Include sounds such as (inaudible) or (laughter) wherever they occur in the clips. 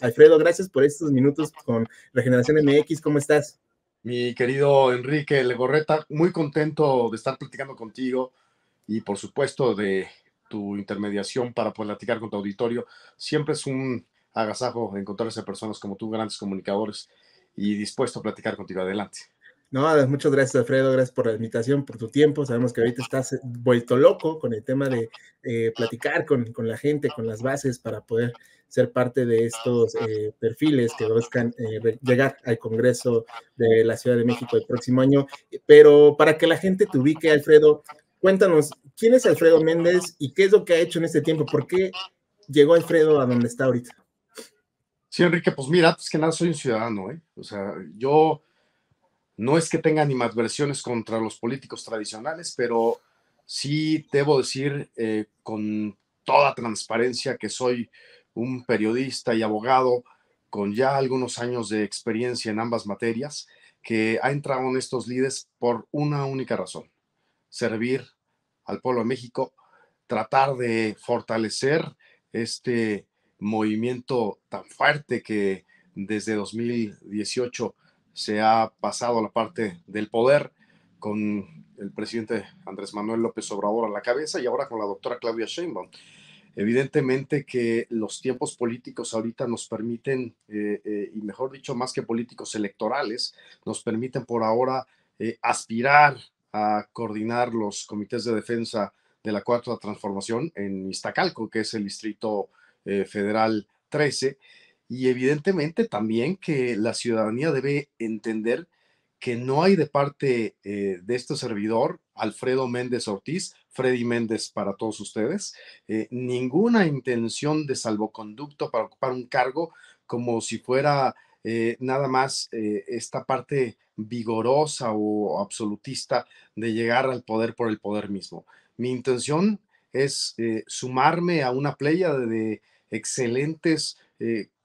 Alfredo, gracias por estos minutos con Regeneración MX. ¿Cómo estás? Mi querido Enrique Legorreta, muy contento de estar platicando contigo y por supuesto de tu intermediación para platicar con tu auditorio. Siempre es un agasajo encontrarse personas como tú, grandes comunicadores, y dispuesto a platicar contigo. Adelante. No, muchas gracias, Alfredo. Gracias por la invitación, por tu tiempo. Sabemos que ahorita estás eh, vuelto loco con el tema de eh, platicar con, la gente, con las bases, para poder ser parte de estos eh, perfiles que buscan llegar al Congreso de la Ciudad de México el próximo año. Pero para que la gente te ubique, Alfredo, cuéntanos, ¿quién es Alfredo Méndez y qué es lo que ha hecho en este tiempo? ¿Por qué llegó Alfredo a donde está ahorita? Sí, Enrique, pues mira, pues que nada soy un ciudadano, ¿eh? O sea, yo no es que tenga animadversiones contra los políticos tradicionales, pero sí debo decir eh, con toda transparencia que soy un periodista y abogado con ya algunos años de experiencia en ambas materias, que ha entrado en estos líderes por una única razón, servir al pueblo de México, tratar de fortalecer este movimiento tan fuerte que desde 2018 se ha pasado a la parte del poder con el presidente Andrés Manuel López Obrador a la cabeza y ahora con la doctora Claudia Sheinbaum. Evidentemente que los tiempos políticos ahorita nos permiten, eh, eh, y mejor dicho, más que políticos electorales, nos permiten por ahora eh, aspirar a coordinar los comités de defensa de la cuarta transformación en Iztacalco, que es el distrito federal 13, y evidentemente también que la ciudadanía debe entender que no hay de parte eh, de este servidor, Alfredo Méndez Ortiz, Freddy Méndez para todos ustedes, eh, ninguna intención de salvoconducto para ocupar un cargo como si fuera eh, nada más esta parte vigorosa o absolutista de llegar al poder por el poder mismo. Mi intención es sumarme a una playa de excelentes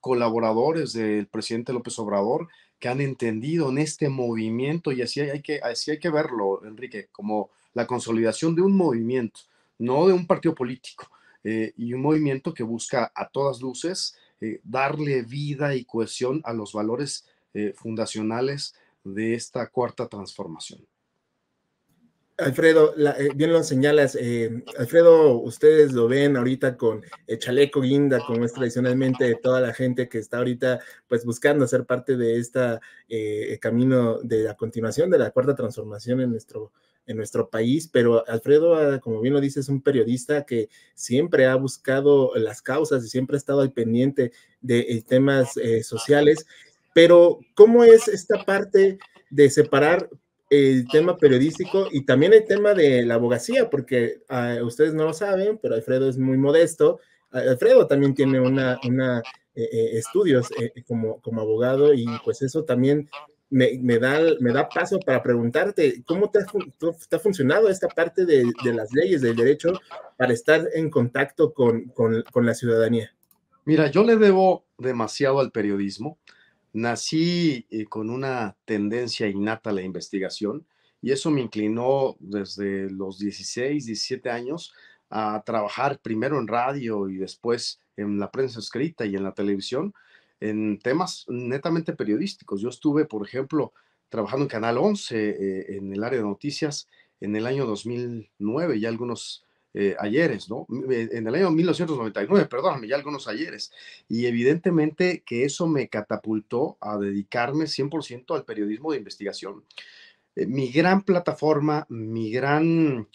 colaboradores del presidente López Obrador que han entendido en este movimiento y así hay que, así hay que verlo, Enrique, como la consolidación de un movimiento, no de un partido político, eh, y un movimiento que busca a todas luces eh, darle vida y cohesión a los valores eh, fundacionales de esta cuarta transformación. Alfredo, eh, bien lo señalas, eh, Alfredo, ustedes lo ven ahorita con eh, chaleco guinda, como es tradicionalmente toda la gente que está ahorita pues buscando ser parte de este camino de la continuación de la cuarta transformación en nuestro en nuestro país, pero Alfredo, ah, como bien lo dice, es un periodista que siempre ha buscado las causas y siempre ha estado al pendiente de temas sociales, pero ¿cómo es esta parte de separar el tema periodístico y también el tema de la abogacía, porque ah, ustedes no lo saben, pero Alfredo es muy modesto. Ah, Alfredo también tiene una, una eh, eh, estudios eh, como, como abogado y pues eso también me, da, me da paso para preguntarte, ¿cómo te ha, funcionado esta parte de, de, las leyes, del derecho, para estar en contacto con, con, con la ciudadanía? Mira, yo le debo demasiado al periodismo. Nací eh, con una tendencia innata a la investigación y eso me inclinó desde los 16, 17 años a trabajar primero en radio y después en la prensa escrita y en la televisión en temas netamente periodísticos. Yo estuve, por ejemplo, trabajando en Canal 11 eh, en el área de noticias en el año 2009, y algunos eh, ayeres, ¿no? Eh, en el año 1999, perdóname, ya algunos ayeres. Y evidentemente que eso me catapultó a dedicarme 100% al periodismo de investigación. Eh, mi gran plataforma, mi gran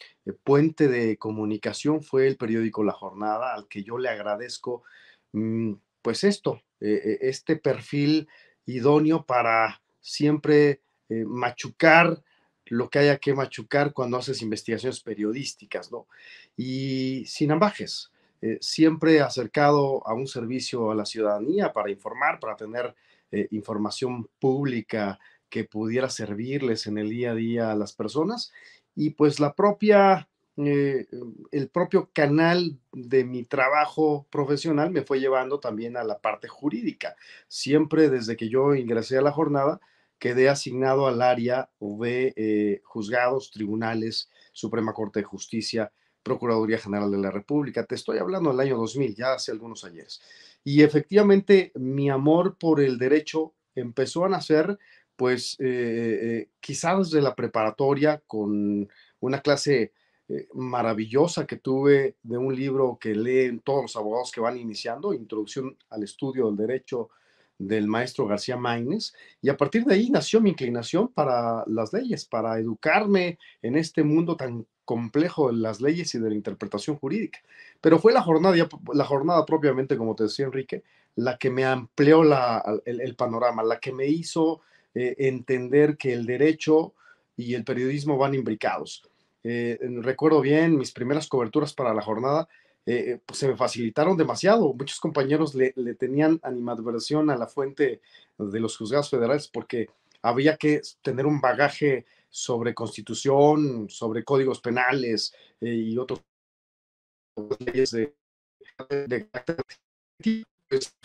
puente de comunicación fue el periódico La Jornada, al que yo le agradezco, mm, pues esto, este perfil idóneo para siempre machucar lo que haya que machucar cuando haces investigaciones periodísticas, ¿no? Y sin ambajes, eh, siempre acercado a un servicio a la ciudadanía para informar, para tener eh, información pública que pudiera servirles en el día a día a las personas. Y pues la propia, eh, el propio canal de mi trabajo profesional me fue llevando también a la parte jurídica. Siempre desde que yo ingresé a la jornada, quedé asignado al área de eh, juzgados, tribunales, Suprema Corte de Justicia, Procuraduría General de la República. Te estoy hablando del año 2000, ya hace algunos años. Y efectivamente mi amor por el derecho empezó a nacer, pues eh, eh, quizás desde la preparatoria, con una clase maravillosa que tuve de un libro que leen todos los abogados que van iniciando, Introducción al Estudio del Derecho del maestro García Maínez, y a partir de ahí nació mi inclinación para las leyes, para educarme en este mundo tan complejo de las leyes y de la interpretación jurídica. Pero fue la jornada, la jornada propiamente, como te decía Enrique, la que me amplió el, panorama, la que me hizo eh, entender que el derecho y el periodismo van imbricados. Eh, recuerdo bien mis primeras coberturas para la jornada, eh, pues, se me facilitaron demasiado. Muchos compañeros le, tenían animadversión a la fuente de los juzgados federales porque había que tener un bagaje sobre constitución, sobre códigos penales eh, y otros leyes de, pues,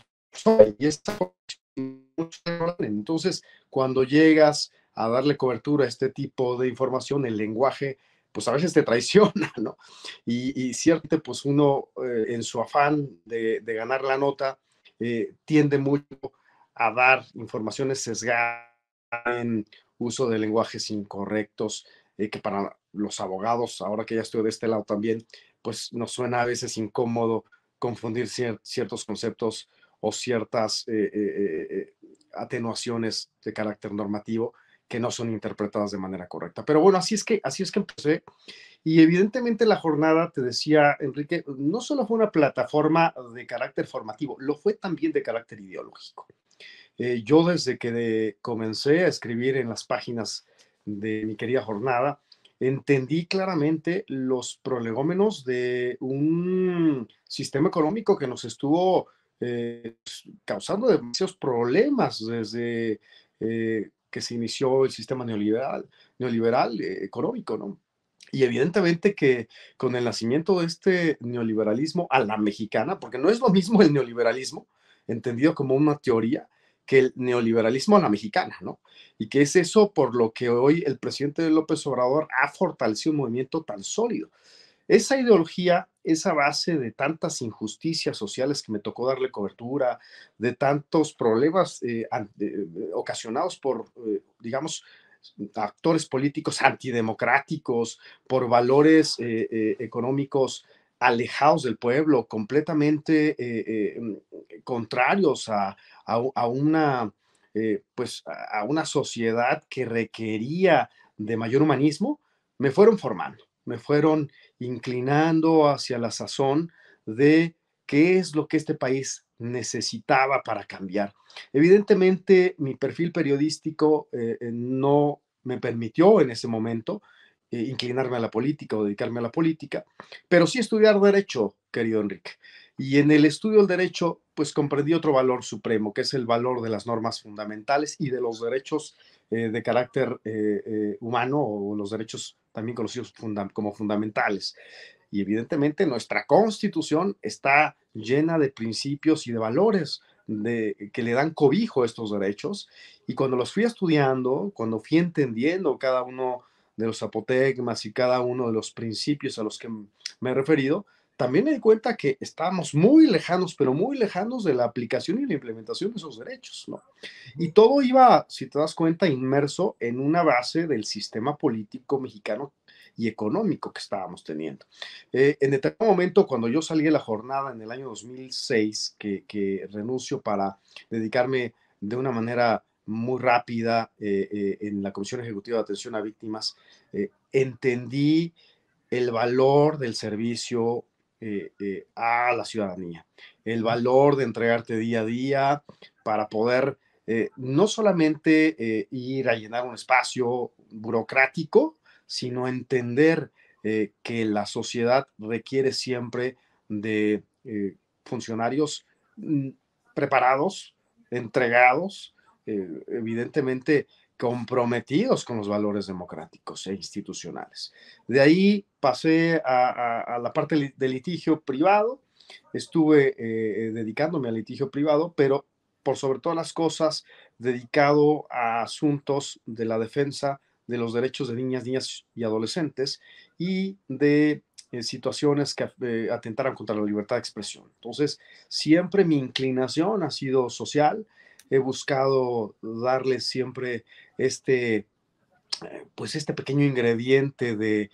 entonces, cuando llegas a darle cobertura a este tipo de información, el lenguaje pues a veces te traiciona, (laughs) ¿no? Y, cierto, pues uno eh, en su afán de, ganar la nota eh, tiende mucho a dar informaciones sesgadas en uso de lenguajes incorrectos, eh, que para los abogados, ahora que ya estoy de este lado también, pues nos suena a veces incómodo confundir ciertos conceptos o ciertas atenuaciones de carácter normativo que no son interpretadas de manera correcta. Pero bueno, así es que, así es que empecé. Y evidentemente la jornada, te decía Enrique, no solo fue una plataforma de carácter formativo, lo fue también de carácter ideológico. Eh, yo desde que comencé a escribir en las páginas de mi querida jornada, entendí claramente los prolegómenos de un sistema económico que nos estuvo eh, pues, causando demasiados problemas desde eh, que se inició el sistema neoliberal, neoliberal eh, económico, ¿no? Y evidentemente que con el nacimiento de este neoliberalismo a la mexicana, porque no es lo mismo el neoliberalismo, entendido como una teoría, que el neoliberalismo a la mexicana, ¿no? Y que es eso por lo que hoy el presidente López Obrador ha fortalecido un movimiento tan sólido, esa ideología, esa base de tantas injusticias sociales que me tocó darle cobertura, de tantos problemas eh, ocasionados por, eh, digamos, actores políticos antidemocráticos, por valores eh, económicos alejados del pueblo, completamente contrarios a, una... pues a una sociedad que requería de mayor humanismo, me fueron formando, me fueron inclinando hacia la sazón de qué es lo que este país necesitaba para cambiar. Evidentemente, mi perfil periodístico eh, eh, no me permitió en ese momento eh, inclinarme a la política o dedicarme a la política, pero sí estudiar derecho, querido Enrique. Y en el estudio del derecho, pues comprendí otro valor supremo, que es el valor de las normas fundamentales y de los derechos de carácter humano o los derechos también conocidos como fundamentales. Y evidentemente nuestra constitución está llena de principios y de valores de, que le dan cobijo a estos derechos. Y cuando los fui estudiando, cuando fui entendiendo cada uno de los apotegmas y cada uno de los principios a los que me he referido, también me di cuenta que estábamos muy lejanos, pero muy lejanos de la aplicación y la implementación de esos derechos, ¿no? Y todo iba, si te das cuenta, inmerso en una base del sistema político mexicano y económico que estábamos teniendo. Eh, en determinado momento, cuando yo salí de la jornada en el año 2006, que, que renuncio para dedicarme de una manera muy rápida eh, eh, en la Comisión Ejecutiva de Atención a Víctimas, entendí el valor del servicio eh, eh, a la ciudadanía. El valor de entregarte día a día para poder eh, no solamente ir a llenar un espacio burocrático, sino entender que la sociedad requiere siempre de funcionarios mm, preparados, entregados, evidentemente comprometidos con los valores democráticos e institucionales. De ahí pasé a, la parte de litigio privado, estuve eh, dedicándome al litigio privado, pero por sobre todas las cosas dedicado a asuntos de la defensa de los derechos de niñas, niñas y adolescentes y de eh, situaciones que eh, atentaran contra la libertad de expresión. Entonces, siempre mi inclinación ha sido social, he buscado darle siempre este, eh, pues este pequeño ingrediente de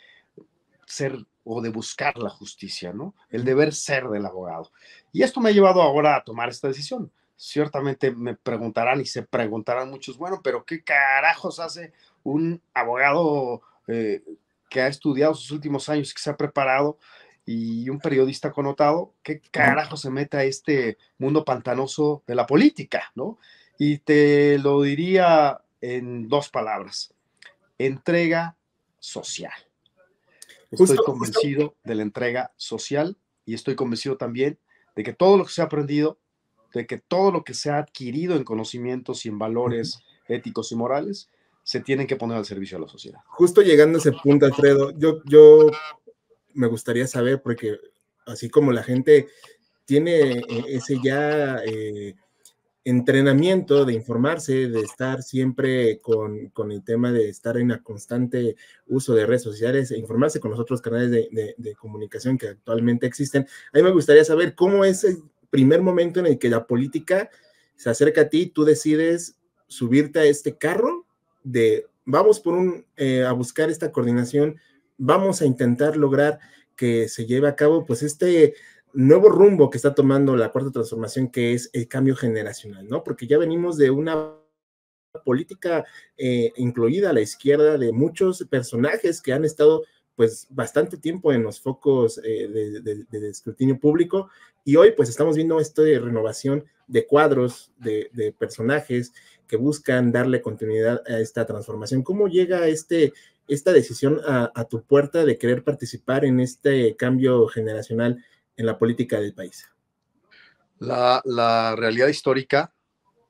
ser o de buscar la justicia, ¿no? El deber ser del abogado. Y esto me ha llevado ahora a tomar esta decisión. Ciertamente me preguntarán y se preguntarán muchos, bueno, pero ¿qué carajos hace un abogado eh, que ha estudiado sus últimos años, que se ha preparado y un periodista connotado? ¿Qué carajos se mete a este mundo pantanoso de la política, ¿no? Y te lo diría en dos palabras, entrega social. Estoy convencido de la entrega social y estoy convencido también de que todo lo que se ha aprendido, de que todo lo que se ha adquirido en conocimientos y en valores éticos y morales, se tiene que poner al servicio de la sociedad. Justo llegando a ese punto, Alfredo, yo, yo me gustaría saber, porque así como la gente tiene eh, ese ya... Eh, entrenamiento, de informarse, de estar siempre con, el tema de estar en la constante uso de redes sociales e informarse con los otros canales de, comunicación que actualmente existen. A mí me gustaría saber cómo es el primer momento en el que la política se acerca a ti, tú decides subirte a este carro de vamos por un, eh, a buscar esta coordinación, vamos a intentar lograr que se lleve a cabo pues este nuevo rumbo que está tomando la cuarta transformación, que es el cambio generacional, ¿no? Porque ya venimos de una política eh, incluida a la izquierda de muchos personajes que han estado pues bastante tiempo en los focos eh, de, escrutinio público y hoy pues estamos viendo esto de renovación de cuadros, de, personajes que buscan darle continuidad a esta transformación. ¿Cómo llega este, esta decisión a, a tu puerta de querer participar en este cambio generacional en la política del país? La, realidad histórica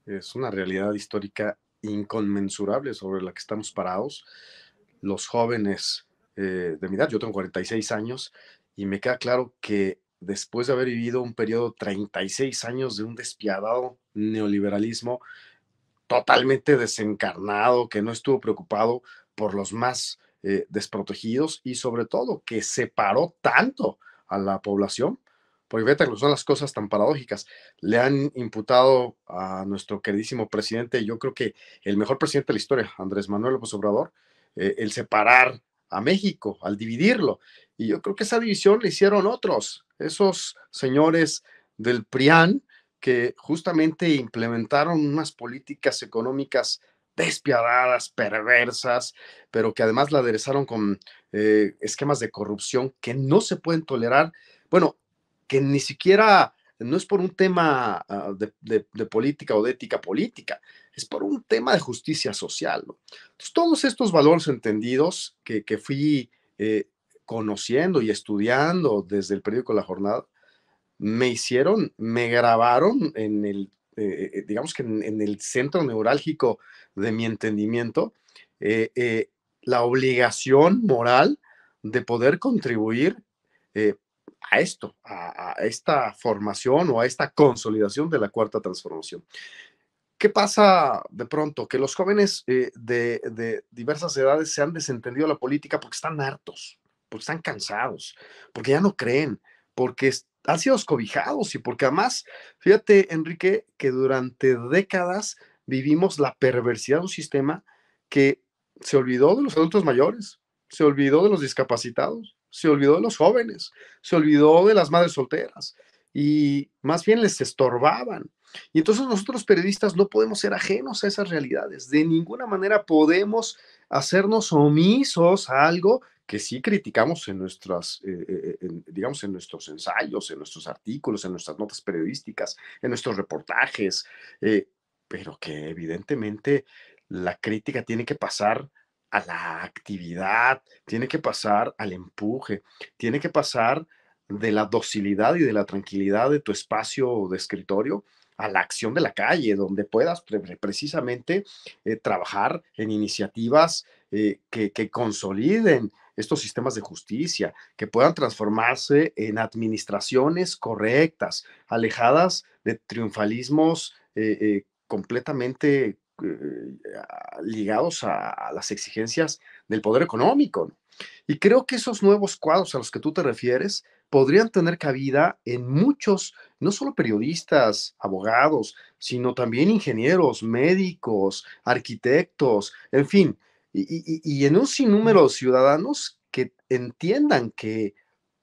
es una realidad histórica inconmensurable sobre la que estamos parados. Los jóvenes eh, de mi edad, yo tengo 46 años, y me queda claro que después de haber vivido un periodo 36 años de un despiadado neoliberalismo totalmente desencarnado, que no estuvo preocupado por los más eh, desprotegidos y sobre todo que se paró tanto a la población. Porque fíjate que son las cosas tan paradójicas. Le han imputado a nuestro queridísimo presidente, yo creo que el mejor presidente de la historia, Andrés Manuel López Obrador, eh, el separar a México, al dividirlo. Y yo creo que esa división la hicieron otros, esos señores del PRIAN, que justamente implementaron unas políticas económicas despiadadas, perversas, pero que además la aderezaron con eh, esquemas de corrupción que no se pueden tolerar. Bueno, que ni siquiera no es por un tema ah, de, política o de ética política, es por un tema de justicia social. todos estos valores entendidos que, fui eh, conociendo y estudiando desde el periódico La Jornada, me hicieron, me grabaron en el eh, eh, digamos que en, el centro neurálgico de mi entendimiento, eh, la obligación moral de poder contribuir a esto, a, a, esta formación o a esta consolidación de la cuarta transformación. ¿Qué pasa de pronto? Que los jóvenes de, de diversas edades se han desentendido de la política porque están hartos, porque están cansados, porque ya no creen, porque han sido escobijados y porque además, fíjate, Enrique, que durante décadas vivimos la perversidad de un sistema que se olvidó de los adultos mayores, se olvidó de los discapacitados, se olvidó de los jóvenes, se olvidó de las madres solteras y más bien les estorbaban. Y entonces nosotros periodistas no podemos ser ajenos a esas realidades, de ninguna manera podemos hacernos omisos a algo que sí criticamos en nuestras, eh, eh, eh, digamos, en nuestros ensayos, en nuestros artículos, en nuestras notas periodísticas, en nuestros reportajes, pero que evidentemente la crítica tiene que pasar a la actividad, tiene que pasar al empuje, tiene que pasar de la docilidad y de la tranquilidad de tu espacio de escritorio a la acción de la calle, donde puedas precisamente trabajar en iniciativas que, consoliden estos sistemas de justicia, que puedan transformarse en administraciones correctas, alejadas de triunfalismos eh, eh, completamente eh, ligados a, las exigencias del poder económico. Y creo que esos nuevos cuadros a los que tú te refieres podrían tener cabida en muchos, no solo periodistas, abogados, sino también ingenieros, médicos, arquitectos, en fin, y, en un sinnúmero de ciudadanos que entiendan que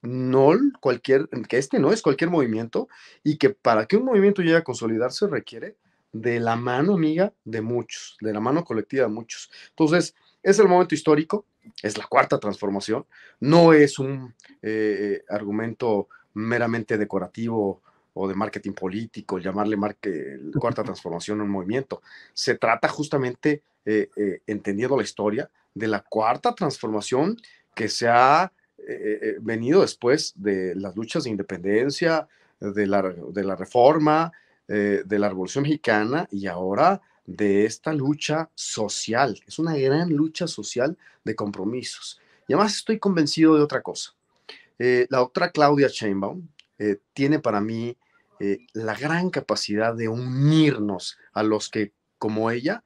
no cualquier, que este no es cualquier movimiento y que para que un movimiento llegue a consolidarse requiere de la mano amiga de muchos, de la mano colectiva de muchos. Entonces, es el momento histórico, es la cuarta transformación, no es un eh, eh, argumento meramente decorativo o de marketing político, llamarle marque, cuarta transformación un movimiento. Se trata justamente, eh, eh, entendiendo la historia, de la cuarta transformación que se ha eh, venido después de las luchas de independencia, de la, de la reforma, de la revolución mexicana y ahora de esta lucha social. Es una gran lucha social de compromisos. Y además estoy convencido de otra cosa. la doctora Claudia Sheinbaum tiene para mí eh, la gran capacidad de unirnos a los que, como ella,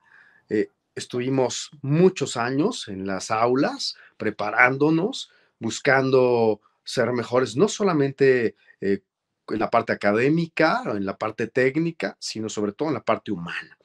eh, estuvimos muchos años en las aulas preparándonos, buscando ser mejores, no solamente eh, en la parte académica, o en la parte técnica, sino sobre todo en la parte humana.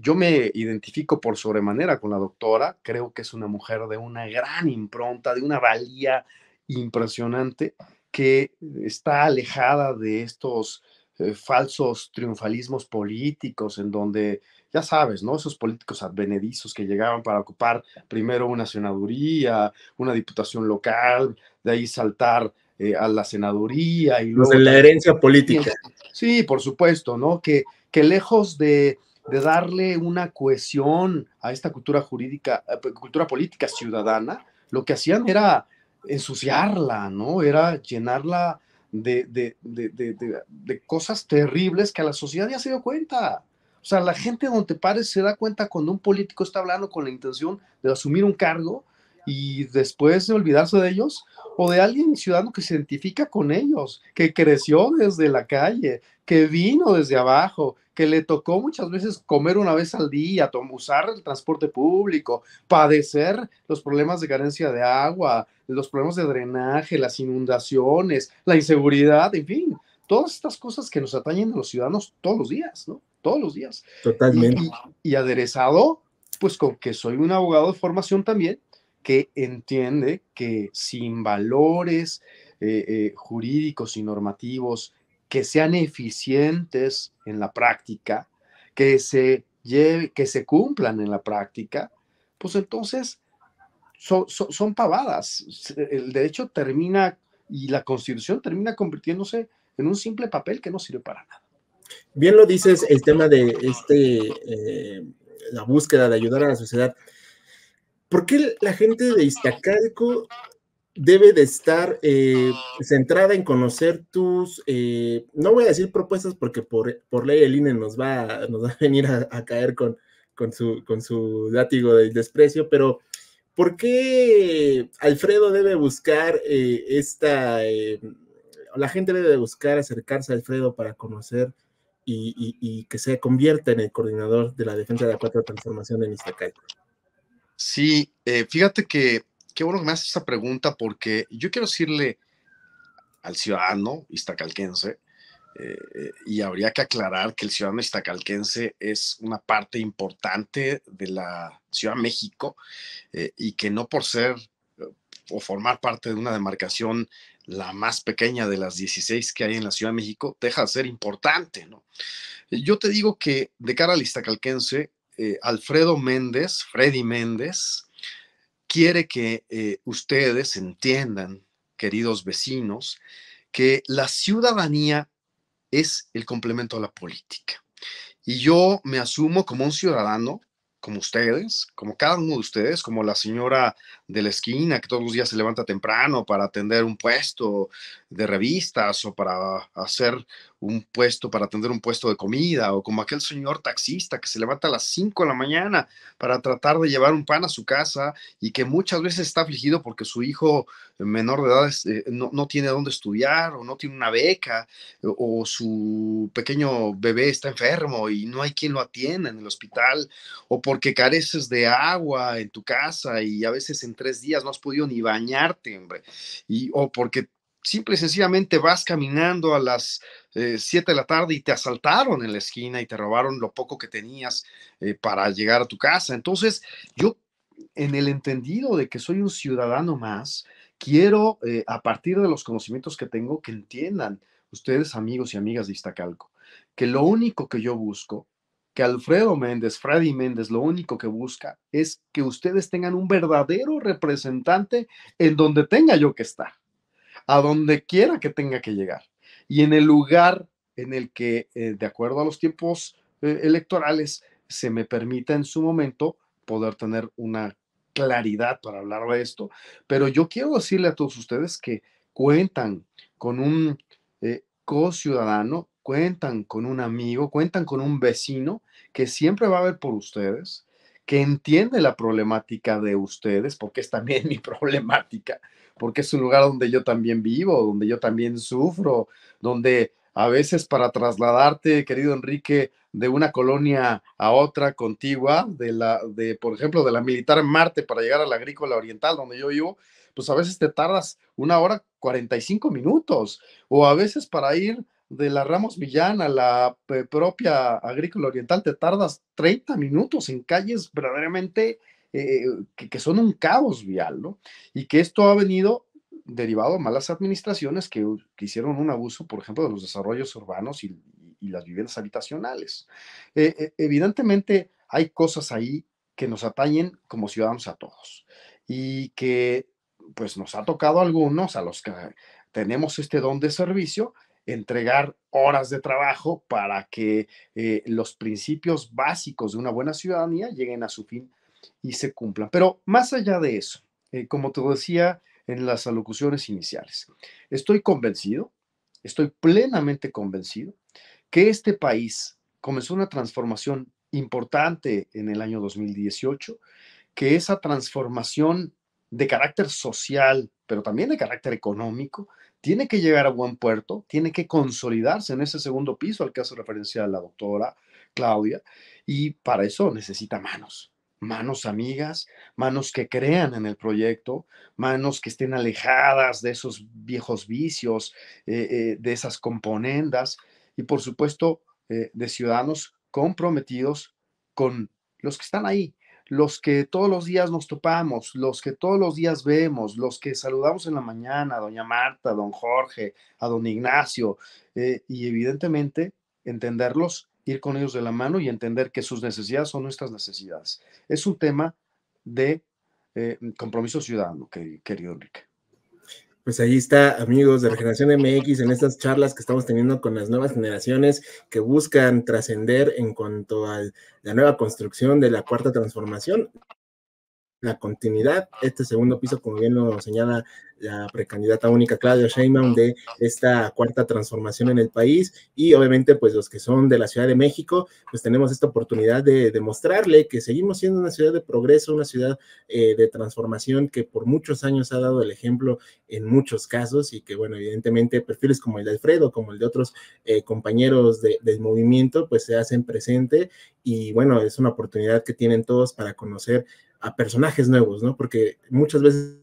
yo me identifico por sobremanera con la doctora, creo que es una mujer de una gran impronta, de una valía impresionante que está alejada de estos eh, falsos triunfalismos políticos en donde, ya sabes, ¿no? Esos políticos advenedizos que llegaban para ocupar primero una senaduría, una diputación local, de ahí saltar eh, a la senaduría y luego... la herencia política. Sí, por supuesto, ¿no? Que, que lejos de, de darle una cohesión a esta cultura jurídica, eh, pues, cultura política ciudadana, lo que hacían era ensuciarla, ¿no? Era llenarla de, de, de, de, cosas terribles que a la sociedad ya se dio cuenta. O sea, la gente donde pares se da cuenta cuando un político está hablando con la intención de asumir un cargo y después de olvidarse de ellos, o de alguien ciudadano que se identifica con ellos, que creció desde la calle, que vino desde abajo, que le tocó muchas veces comer una vez al día, usar el transporte público, padecer los problemas de carencia de agua, los problemas de drenaje, las inundaciones, la inseguridad, en fin, todas estas cosas que nos atañen a los ciudadanos todos los días, ¿no? Todos los días. Totalmente. Y, y aderezado, pues con que soy un abogado de formación también, que entiende que sin valores eh, eh, jurídicos y normativos que sean eficientes en la práctica, que se, lleve, que se cumplan en la práctica, pues entonces son, pavadas. El derecho termina y la constitución termina convirtiéndose en un simple papel que no sirve para nada. Bien lo dices, el tema de este, eh, la búsqueda de ayudar a la sociedad. ¿por qué la gente de Iztacalco debe de estar eh, centrada en conocer tus, eh, no voy a decir propuestas porque por, ley el INE nos va, a venir a, caer con, con, su, con su látigo del desprecio, pero ¿por qué Alfredo debe buscar eh, esta, la gente debe buscar acercarse a Alfredo para conocer y, que se convierta en el coordinador de la defensa de la cuarta transformación en Iztacalco? Sí, eh, fíjate que qué bueno que me haces esta pregunta porque yo quiero decirle al ciudadano iztacalquense, eh, eh, y habría que aclarar que el ciudadano iztacalquense es una parte importante de la Ciudad de México y que no por ser o formar parte de una demarcación la más pequeña de las 16 que hay en la Ciudad de México, deja de ser importante. ¿no? Yo te digo que de cara al Iztacalquense, eh, Alfredo Méndez, Freddy Méndez, quiere que eh, ustedes entiendan, queridos vecinos, que la ciudadanía es el complemento a la política. Y yo me asumo como un ciudadano como ustedes, como cada uno de ustedes, como la señora de la esquina que todos los días se levanta temprano para atender un puesto de revistas o para hacer un puesto, para atender un puesto de comida, o como aquel señor taxista que se levanta a las 5 de la mañana para tratar de llevar un pan a su casa y que muchas veces está afligido porque su hijo menor de edad eh, no, tiene dónde estudiar o no tiene una beca o, su pequeño bebé está enfermo y no hay quien lo atienda en el hospital o porque careces de agua en tu casa y a veces en tres días no has podido ni bañarte, hombre, y, o porque simple y sencillamente vas caminando a las 7 eh, de la tarde y te asaltaron en la esquina y te robaron lo poco que tenías eh, para llegar a tu casa. Entonces, yo, en el entendido de que soy un ciudadano más, quiero, eh, a partir de los conocimientos que tengo, que entiendan ustedes, amigos y amigas de Iztacalco, que lo único que yo busco que Alfredo Méndez, Freddy Méndez, lo único que busca es que ustedes tengan un verdadero representante en donde tenga yo que estar, a donde quiera que tenga que llegar y en el lugar en el que, eh, de acuerdo a los tiempos eh, electorales, se me permita en su momento poder tener una claridad para hablar de esto. Pero yo quiero decirle a todos ustedes que cuentan con un eh, co-ciudadano cuentan con un amigo, cuentan con un vecino que siempre va a ver por ustedes, que entiende la problemática de ustedes, porque es también (laughs) mi problemática, porque es un lugar donde yo también vivo, donde yo también sufro, donde a veces para trasladarte, querido Enrique, de una colonia a otra contigua, de la, de, por ejemplo, de la militar Marte para llegar a la agrícola oriental, donde yo vivo, pues a veces te tardas una hora 45 minutos, o a veces para ir de la Ramos Villana a la eh, propia Agrícola Oriental, te tardas 30 minutos en calles verdaderamente eh, que, son un caos vial, ¿no? Y que esto ha venido derivado a malas administraciones que, uh, hicieron un abuso, por ejemplo, de los desarrollos urbanos y, las viviendas habitacionales. Eh, evidentemente hay cosas ahí que nos atañen como ciudadanos a todos y que pues nos ha tocado a algunos, a los que tenemos este don de servicio, entregar horas de trabajo para que eh, los principios básicos de una buena ciudadanía lleguen a su fin y se cumplan. Pero más allá de eso, eh, como te decía en las alocuciones iniciales, estoy convencido, estoy plenamente convencido que este país comenzó una transformación importante en el año 2018, que esa transformación de carácter social, pero también de carácter económico, tiene que llegar a buen puerto, tiene que consolidarse en ese segundo piso al que hace referencia la doctora Claudia, y para eso necesita manos, manos amigas, manos que crean en el proyecto, manos que estén alejadas de esos viejos vicios, eh, eh, de esas componendas, y por supuesto eh, de ciudadanos comprometidos con los que están ahí, los que todos los días nos topamos, los que todos los días vemos, los que saludamos en la mañana, a doña Marta, a don Jorge, a don Ignacio, eh, y evidentemente entenderlos, ir con ellos de la mano y entender que sus necesidades son nuestras necesidades. Es un tema de eh, compromiso ciudadano, querido Enrique. Pues ahí está, amigos de Regeneración MX, en estas charlas que estamos teniendo con las nuevas generaciones que buscan trascender en cuanto a la nueva construcción de la cuarta transformación la continuidad. Este segundo piso, como bien lo señala la precandidata única Claudia Sheinbaum de esta cuarta transformación en el país y obviamente pues los que son de la Ciudad de México, pues tenemos esta oportunidad de demostrarle que seguimos siendo una ciudad de progreso, una ciudad eh, de transformación que por muchos años ha dado el ejemplo en muchos casos y que bueno, evidentemente perfiles como el de Alfredo, como el de otros eh, compañeros del movimiento, pues se hacen presente y bueno, es una oportunidad que tienen todos para conocer a personajes nuevos, ¿no? Porque muchas veces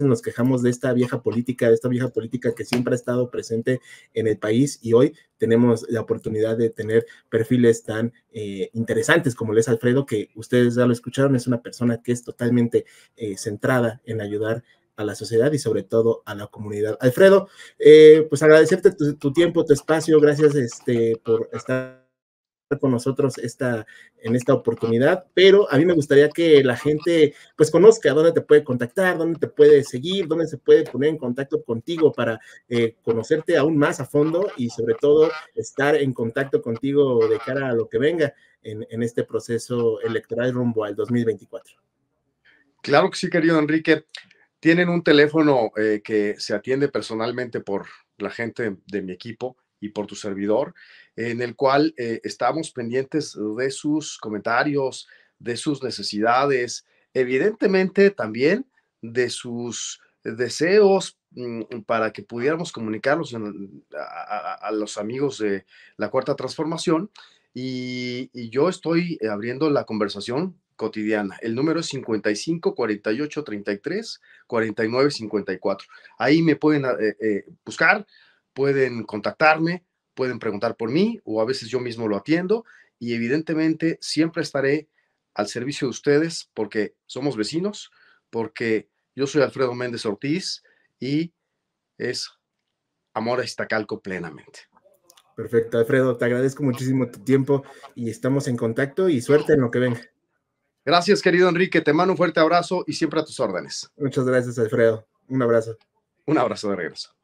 nos quejamos de esta vieja política, de esta vieja política que siempre ha estado presente en el país y hoy tenemos la oportunidad de tener perfiles tan eh, interesantes como les Alfredo, que ustedes ya lo escucharon, es una persona que es totalmente eh, centrada en ayudar a la sociedad y sobre todo a la comunidad. Alfredo, eh, pues agradecerte tu, tu, tiempo, tu espacio, gracias este, por estar con nosotros esta, en esta oportunidad, pero a mí me gustaría que la gente pues conozca dónde te puede contactar, dónde te puede seguir, dónde se puede poner en contacto contigo para eh, conocerte aún más a fondo y sobre todo estar en contacto contigo de cara a lo que venga en, este proceso electoral rumbo al 2024. Claro que sí, querido Enrique. Tienen un teléfono eh, que se atiende personalmente por la gente de mi equipo y por tu servidor en el cual eh, estamos pendientes de sus comentarios, de sus necesidades, evidentemente también de sus deseos mm, para que pudiéramos comunicarlos a, los amigos de la cuarta transformación. Y, yo estoy eh, abriendo la conversación cotidiana. El número es 55 48 33 49 54. Ahí me pueden eh, buscar, pueden contactarme, pueden preguntar por mí o a veces yo mismo lo atiendo y evidentemente siempre estaré al servicio de ustedes porque somos vecinos, porque yo soy Alfredo Méndez Ortiz y es amor a calco plenamente. Perfecto, Alfredo, te agradezco muchísimo tu tiempo y estamos en contacto y suerte en lo que venga. Gracias, querido Enrique, te mando un fuerte abrazo y siempre a tus órdenes. Muchas gracias, Alfredo. Un abrazo. Un abrazo de regreso.